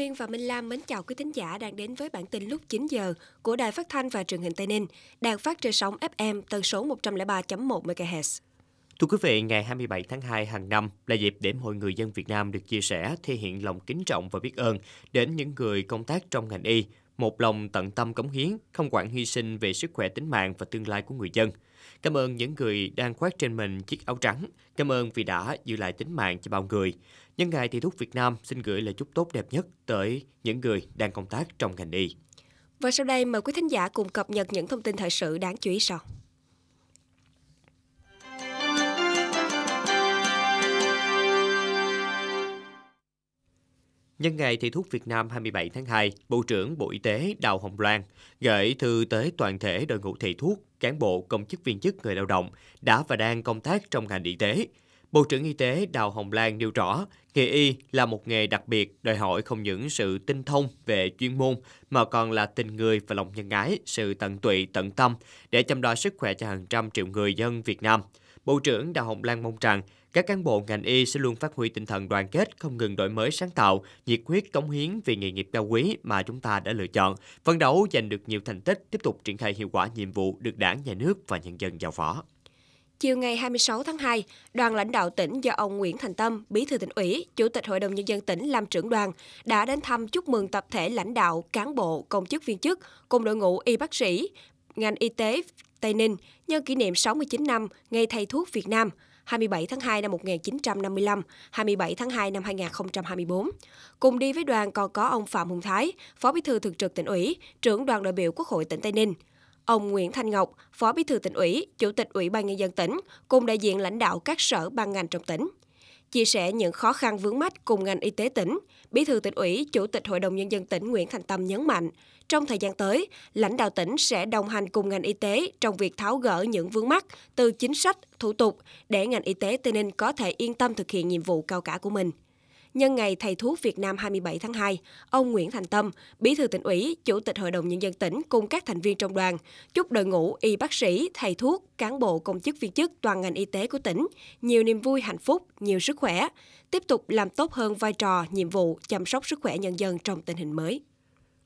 Quyên và Minh Lam mến chào quý thính giả đang đến với bản tin lúc 9 giờ của Đài Phát thanh và Truyền hình Tây Ninh, đang phát trên sóng FM tần số 103.1 MHz. Thưa quý vị, ngày 27 tháng 2 hàng năm là dịp để mọi người dân Việt Nam được chia sẻ, thể hiện lòng kính trọng và biết ơn đến những người công tác trong ngành y, một lòng tận tâm cống hiến, không quản hy sinh về sức khỏe tính mạng và tương lai của người dân – Cảm ơn những người đang khoác trên mình chiếc áo trắng. Cảm ơn vì đã giữ lại tính mạng cho bao người. Nhân ngày Thầy thuốc Việt Nam xin gửi lời chúc tốt đẹp nhất tới những người đang công tác trong ngành y. Và sau đây mời quý thính giả cùng cập nhật những thông tin thời sự đáng chú ý sau. Nhân ngày Thầy thuốc Việt Nam 27 tháng 2, Bộ trưởng Bộ Y tế Đào Hồng Loan gửi thư tới toàn thể đội ngũ thầy thuốc cán bộ, công chức viên chức, người lao động đã và đang công tác trong ngành y tế. Bộ trưởng Y tế Đào Hồng Lan nêu rõ, nghề y là một nghề đặc biệt đòi hỏi không những sự tinh thông về chuyên môn mà còn là tình người và lòng nhân ái, sự tận tụy, tận tâm để chăm lo sức khỏe cho hàng trăm triệu người dân Việt Nam. Bộ trưởng Đào Hồng Lan mong rằng các cán bộ ngành y sẽ luôn phát huy tinh thần đoàn kết, không ngừng đổi mới sáng tạo, nhiệt huyết cống hiến vì nghề nghiệp cao quý mà chúng ta đã lựa chọn, phấn đấu giành được nhiều thành tích, tiếp tục triển khai hiệu quả nhiệm vụ được Đảng, Nhà nước và nhân dân giao phó. Chiều ngày 26 tháng 2, đoàn lãnh đạo tỉnh do ông Nguyễn Thành Tâm, Bí thư tỉnh ủy, Chủ tịch Hội đồng Nhân dân tỉnh làm trưởng đoàn, đã đến thăm chúc mừng tập thể lãnh đạo, cán bộ, công chức viên chức cùng đội ngũ y bác sĩ, ngành y tế Tây Ninh nhân kỷ niệm 69 năm Ngày Thầy Thuốc Việt Nam – 27 tháng 2 năm 1955, 27 tháng 2 năm 2024. Cùng đi với đoàn còn có ông Phạm Hùng Thái, Phó Bí thư Thường trực tỉnh ủy, trưởng đoàn đại biểu Quốc hội tỉnh Tây Ninh, ông Nguyễn Thanh Ngọc, Phó Bí thư tỉnh ủy, Chủ tịch Ủy ban nhân dân tỉnh cùng đại diện lãnh đạo các sở ban ngành trong tỉnh chia sẻ những khó khăn vướng mắt cùng ngành y tế tỉnh, Bí thư tỉnh ủy, Chủ tịch Hội đồng Nhân dân tỉnh Nguyễn Thành Tâm nhấn mạnh, trong thời gian tới, lãnh đạo tỉnh sẽ đồng hành cùng ngành y tế trong việc tháo gỡ những vướng mắt từ chính sách, thủ tục để ngành y tế Tây Ninh có thể yên tâm thực hiện nhiệm vụ cao cả của mình nhân ngày Thầy thuốc Việt Nam 27 tháng 2, ông Nguyễn Thành Tâm, Bí thư tỉnh ủy, Chủ tịch Hội đồng Nhân dân tỉnh cùng các thành viên trong đoàn chúc đội ngũ y bác sĩ, thầy thuốc, cán bộ công chức viên chức toàn ngành y tế của tỉnh nhiều niềm vui, hạnh phúc, nhiều sức khỏe, tiếp tục làm tốt hơn vai trò, nhiệm vụ chăm sóc sức khỏe nhân dân trong tình hình mới.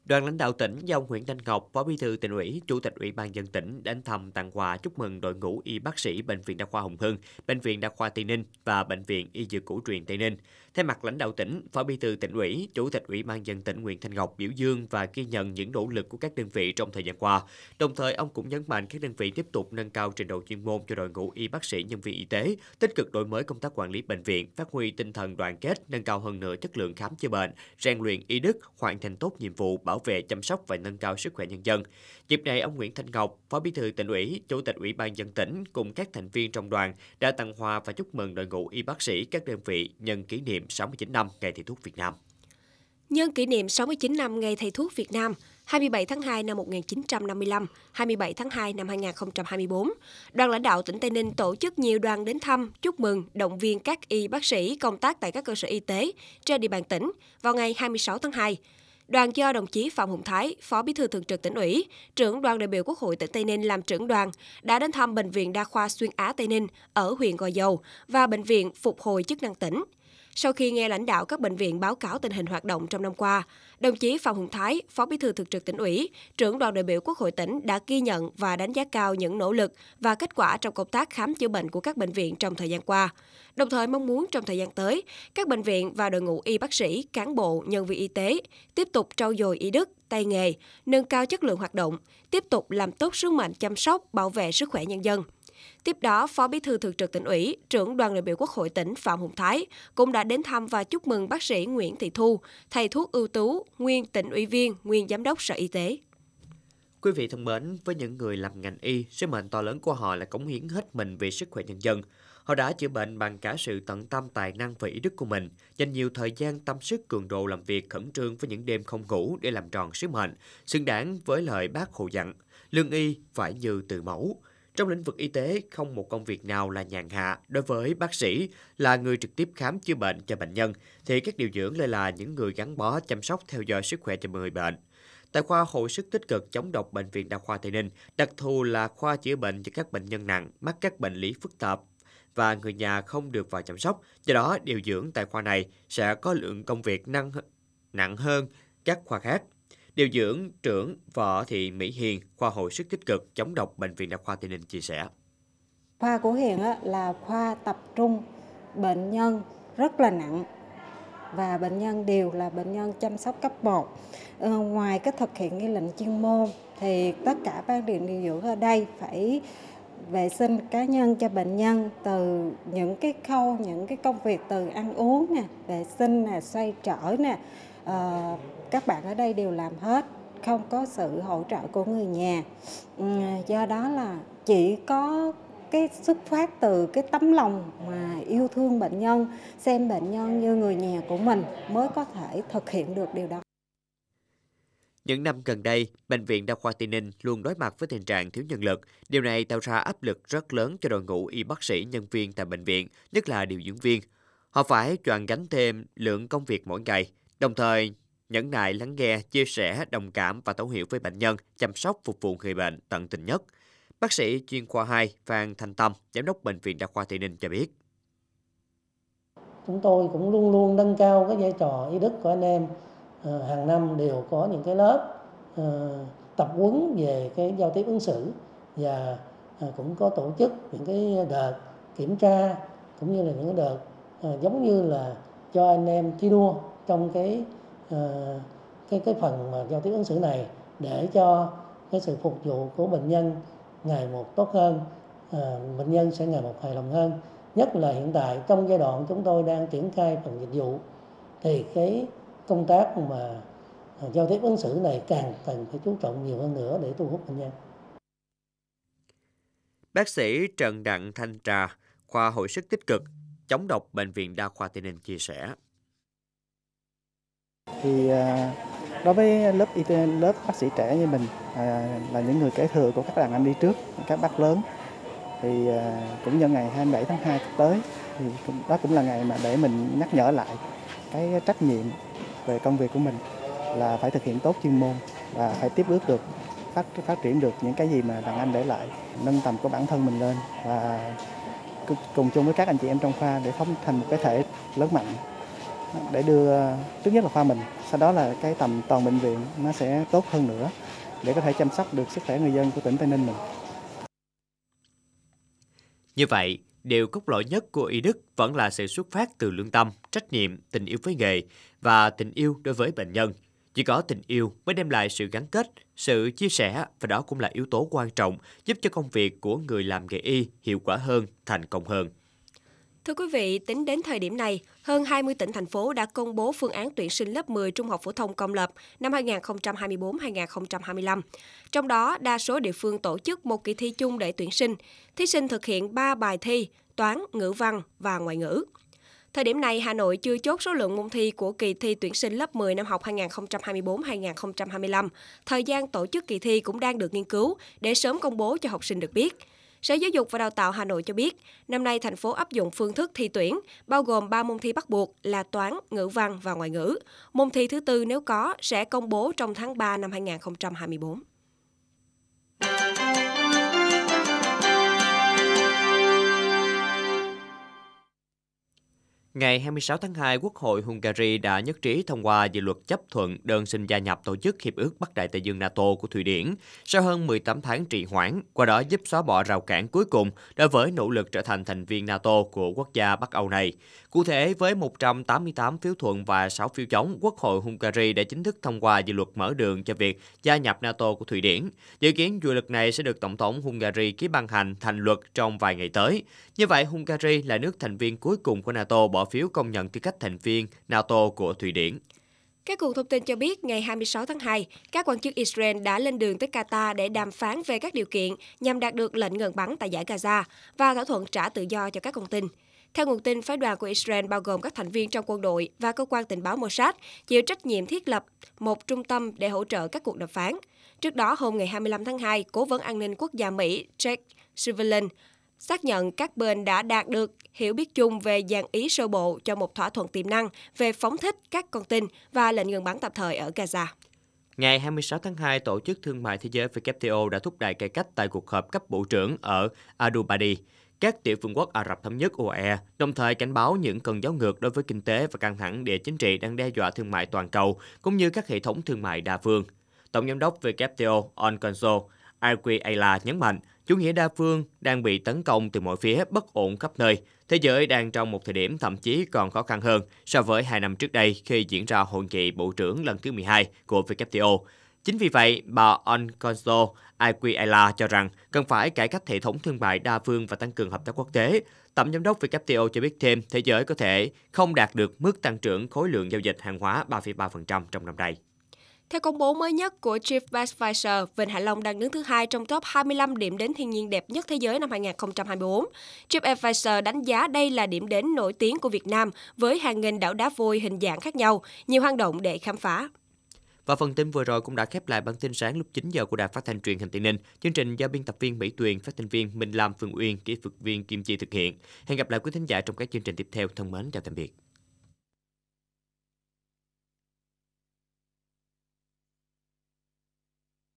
Đoàn lãnh đạo tỉnh do ông Nguyễn Thanh Ngọc, Phó Bí thư tỉnh ủy, Chủ tịch Ủy ban dân tỉnh đến thăm tặng quà chúc mừng đội ngũ y bác sĩ bệnh viện Đa khoa Hồng Hưng, bệnh viện Đa khoa Tây Ninh và bệnh viện Y Dược Cổ truyền Tây Ninh. Thay mặt lãnh đạo tỉnh, Phó Bí thư tỉnh ủy, Chủ tịch Ủy ban dân tỉnh Nguyễn Thanh Ngọc biểu dương và ghi nhận những nỗ lực của các đơn vị trong thời gian qua. Đồng thời, ông cũng nhấn mạnh các đơn vị tiếp tục nâng cao trình độ chuyên môn cho đội ngũ y bác sĩ nhân viên y tế, tích cực đổi mới công tác quản lý bệnh viện, phát huy tinh thần đoàn kết, nâng cao hơn nữa chất lượng khám chữa bệnh, rèn luyện y đức, hoàn thành tốt nhiệm vụ bảo vệ, chăm sóc và nâng cao sức khỏe nhân dân. Dịp này, ông Nguyễn Thanh Ngọc, Phó Bí thư tỉnh ủy, Chủ tịch Ủy ban dân tỉnh cùng các thành viên trong đoàn đã tặng hoa và chúc mừng đội ngũ y bác sĩ các đơn vị nhân kỷ niệm niệm 69 năm Ngày Thầy Thuốc Việt Nam. Nhân kỷ niệm 69 năm Ngày Thầy Thuốc Việt Nam, 27 tháng 2 năm 1955, 27 tháng 2 năm 2024, đoàn lãnh đạo tỉnh Tây Ninh tổ chức nhiều đoàn đến thăm, chúc mừng, động viên các y bác sĩ công tác tại các cơ sở y tế trên địa bàn tỉnh vào ngày 26 tháng 2. Đoàn do đồng chí Phạm Hùng Thái, Phó Bí thư Thường trực tỉnh ủy, trưởng đoàn đại biểu Quốc hội tỉnh Tây Ninh làm trưởng đoàn, đã đến thăm Bệnh viện Đa khoa Xuyên Á Tây Ninh ở huyện Gò Dầu và Bệnh viện Phục hồi chức năng tỉnh. Sau khi nghe lãnh đạo các bệnh viện báo cáo tình hình hoạt động trong năm qua, đồng chí Phạm Hùng Thái, Phó Bí thư thực trực tỉnh ủy, trưởng đoàn đại biểu Quốc hội tỉnh đã ghi nhận và đánh giá cao những nỗ lực và kết quả trong công tác khám chữa bệnh của các bệnh viện trong thời gian qua. Đồng thời mong muốn trong thời gian tới, các bệnh viện và đội ngũ y bác sĩ, cán bộ, nhân viên y tế tiếp tục trau dồi y đức, tay nghề, nâng cao chất lượng hoạt động, tiếp tục làm tốt sứ mệnh chăm sóc, bảo vệ sức khỏe nhân dân. Tiếp đó, Phó Bí thư Thường trực tỉnh ủy, trưởng đoàn đại biểu Quốc hội tỉnh Phạm Hùng Thái cũng đã đến thăm và chúc mừng bác sĩ Nguyễn Thị Thu, thầy thuốc ưu tú, nguyên tỉnh ủy viên, nguyên giám đốc Sở Y tế. Quý vị thân mến, với những người làm ngành y, sứ mệnh to lớn của họ là cống hiến hết mình vì sức khỏe nhân dân. Họ đã chữa bệnh bằng cả sự tận tâm tài năng và ý đức của mình, dành nhiều thời gian tâm sức cường độ làm việc khẩn trương với những đêm không ngủ để làm tròn sứ mệnh, xứng đáng với lời bác hồ dặn, lương y phải như từ mẫu. Trong lĩnh vực y tế, không một công việc nào là nhàn hạ. Đối với bác sĩ, là người trực tiếp khám chữa bệnh cho bệnh nhân, thì các điều dưỡng lại là những người gắn bó chăm sóc theo dõi sức khỏe cho người bệnh. Tại khoa hồi sức tích cực chống độc Bệnh viện Đa khoa Tây Ninh, đặc thù là khoa chữa bệnh cho các bệnh nhân nặng, mắc các bệnh lý phức tạp và người nhà không được vào chăm sóc. Do đó, điều dưỡng tại khoa này sẽ có lượng công việc năng nặng hơn các khoa khác. Điều dưỡng trưởng Võ Thị Mỹ Hiền, khoa hồi sức tích cực chống độc Bệnh viện Đa khoa Tây Ninh chia sẻ. Khoa của Hiền là khoa tập trung bệnh nhân rất là nặng và bệnh nhân đều là bệnh nhân chăm sóc cấp 1. Ờ, ngoài cái thực hiện cái lệnh chuyên môn thì tất cả ban điều dưỡng ở đây phải vệ sinh cá nhân cho bệnh nhân từ những cái khâu những cái công việc từ ăn uống nè vệ sinh nè xoay trở nè Ờ, các bạn ở đây đều làm hết không có sự hỗ trợ của người nhà ừ, do đó là chỉ có cái xuất phát từ cái tấm lòng mà yêu thương bệnh nhân xem bệnh nhân như người nhà của mình mới có thể thực hiện được điều đó những năm gần đây, Bệnh viện Đa khoa Tây Ninh luôn đối mặt với tình trạng thiếu nhân lực. Điều này tạo ra áp lực rất lớn cho đội ngũ y bác sĩ nhân viên tại bệnh viện, nhất là điều dưỡng viên. Họ phải choàn gánh thêm lượng công việc mỗi ngày, Đồng thời, nhẫn nại lắng nghe, chia sẻ, đồng cảm và thấu hiểu với bệnh nhân, chăm sóc phục vụ người bệnh tận tình nhất. Bác sĩ chuyên khoa 2 Phan Thanh Tâm, giám đốc bệnh viện Đa khoa Tây Ninh cho biết. Chúng tôi cũng luôn luôn nâng cao cái vai trò ý đức của anh em. À, hàng năm đều có những cái lớp à, tập huấn về cái giao tiếp ứng xử và à, cũng có tổ chức những cái đợt kiểm tra cũng như là những đợt à, giống như là cho anh em thi đua trong cái ờ, cái cái phần mà giao tiếp ứng xử này để cho cái sự phục vụ của bệnh nhân ngày một tốt hơn ờ, bệnh nhân sẽ ngày một hài lòng hơn nhất là hiện tại trong giai đoạn chúng tôi đang triển khai phần dịch vụ thì cái công tác mà ờ, giao tiếp ứng xử này càng cần phải chú trọng nhiều hơn nữa để thu hút bệnh nhân. Bác sĩ Trần Đặng Thanh Trà, khoa hồi sức tích cực, chống độc Bệnh viện Đa khoa Tây Ninh chia sẻ. Thì à, đối với lớp y tế, lớp bác sĩ trẻ như mình à, là những người kế thừa của các đàn anh đi trước, các bác lớn thì à, cũng nhân ngày 27 tháng 2 tới thì đó cũng là ngày mà để mình nhắc nhở lại cái trách nhiệm về công việc của mình là phải thực hiện tốt chuyên môn và phải tiếp bước được phát phát triển được những cái gì mà đàn anh để lại nâng tầm của bản thân mình lên và cùng chung với các anh chị em trong khoa để phóng thành một cái thể lớn mạnh để đưa trước nhất là khoa mình sau đó là cái tầm toàn bệnh viện nó sẽ tốt hơn nữa để có thể chăm sóc được sức khỏe người dân của tỉnh Tây Ninh mình. Như vậy, điều cốt lõi nhất của Y Đức vẫn là sự xuất phát từ lương tâm, trách nhiệm, tình yêu với nghề và tình yêu đối với bệnh nhân. Chỉ có tình yêu mới đem lại sự gắn kết, sự chia sẻ và đó cũng là yếu tố quan trọng giúp cho công việc của người làm nghề y hiệu quả hơn, thành công hơn. Thưa quý vị, tính đến thời điểm này, hơn 20 tỉnh thành phố đã công bố phương án tuyển sinh lớp 10 trung học phổ thông công lập năm 2024-2025. Trong đó, đa số địa phương tổ chức một kỳ thi chung để tuyển sinh. Thí sinh thực hiện 3 bài thi, toán, ngữ văn và ngoại ngữ. Thời điểm này, Hà Nội chưa chốt số lượng môn thi của kỳ thi tuyển sinh lớp 10 năm học 2024-2025. Thời gian tổ chức kỳ thi cũng đang được nghiên cứu để sớm công bố cho học sinh được biết. Sở Giáo dục và Đào tạo Hà Nội cho biết, năm nay thành phố áp dụng phương thức thi tuyển, bao gồm 3 môn thi bắt buộc là toán, ngữ văn và ngoại ngữ. Môn thi thứ tư nếu có sẽ công bố trong tháng 3 năm 2024. Ngày 26 tháng 2, Quốc hội Hungary đã nhất trí thông qua dự luật chấp thuận đơn xin gia nhập tổ chức Hiệp ước Bắc Đại Tây Dương NATO của Thụy Điển sau hơn 18 tháng trì hoãn, qua đó giúp xóa bỏ rào cản cuối cùng đối với nỗ lực trở thành thành viên NATO của quốc gia Bắc Âu này. Cụ thể, với 188 phiếu thuận và 6 phiếu chống, Quốc hội Hungary đã chính thức thông qua dự luật mở đường cho việc gia nhập NATO của Thụy Điển. Dự kiến dự luật này sẽ được Tổng thống Hungary ký ban hành thành luật trong vài ngày tới. Như vậy, Hungary là nước thành viên cuối cùng của NATO bỏ phiếu công nhận tư cách thành viên NATO của Thụy Điển. Các nguồn thông tin cho biết, ngày 26 tháng 2, các quan chức Israel đã lên đường tới Qatar để đàm phán về các điều kiện nhằm đạt được lệnh ngừng bắn tại giải Gaza và thỏa thuận trả tự do cho các con tin. Theo nguồn tin, phái đoàn của Israel bao gồm các thành viên trong quân đội và cơ quan tình báo Mossad chịu trách nhiệm thiết lập một trung tâm để hỗ trợ các cuộc đàm phán. Trước đó, hôm ngày 25 tháng 2, Cố vấn an ninh quốc gia Mỹ Jake Sullivan xác nhận các bên đã đạt được hiểu biết chung về dạng ý sơ bộ cho một thỏa thuận tiềm năng về phóng thích các con tin và lệnh ngừng bắn tạm thời ở Gaza. Ngày 26 tháng 2, Tổ chức Thương mại Thế giới WTO đã thúc đẩy cải cách tại cuộc họp cấp bộ trưởng ở Abu Dhabi các tiểu vương quốc Ả Rập Thống Nhất UAE, đồng thời cảnh báo những cơn gió ngược đối với kinh tế và căng thẳng địa chính trị đang đe dọa thương mại toàn cầu, cũng như các hệ thống thương mại đa phương. Tổng giám đốc WTO Onconso Agri nhấn mạnh, Chủ nghĩa đa phương đang bị tấn công từ mọi phía bất ổn khắp nơi. Thế giới đang trong một thời điểm thậm chí còn khó khăn hơn so với hai năm trước đây khi diễn ra hội nghị bộ trưởng lần thứ 12 của WTO. Chính vì vậy, bà Onconso Aguilera cho rằng cần phải cải cách hệ thống thương mại đa phương và tăng cường hợp tác quốc tế. Tổng giám đốc WTO cho biết thêm thế giới có thể không đạt được mức tăng trưởng khối lượng giao dịch hàng hóa 3,3% trong năm nay. Theo công bố mới nhất của TripAdvisor, Vịnh Hạ Long đang đứng thứ hai trong top 25 điểm đến thiên nhiên đẹp nhất thế giới năm 2024. TripAdvisor đánh giá đây là điểm đến nổi tiếng của Việt Nam với hàng nghìn đảo đá vôi hình dạng khác nhau, nhiều hang động để khám phá. Và phần tin vừa rồi cũng đã khép lại bản tin sáng lúc 9 giờ của Đài Phát thanh Truyền hình Tây Ninh. Chương trình do biên tập viên Mỹ Tuyền, phát thanh viên Minh Lam, Phương Uyên, kỹ thuật viên Kim Chi thực hiện. Hẹn gặp lại quý thính giả trong các chương trình tiếp theo. Thân mến, chào tạm biệt.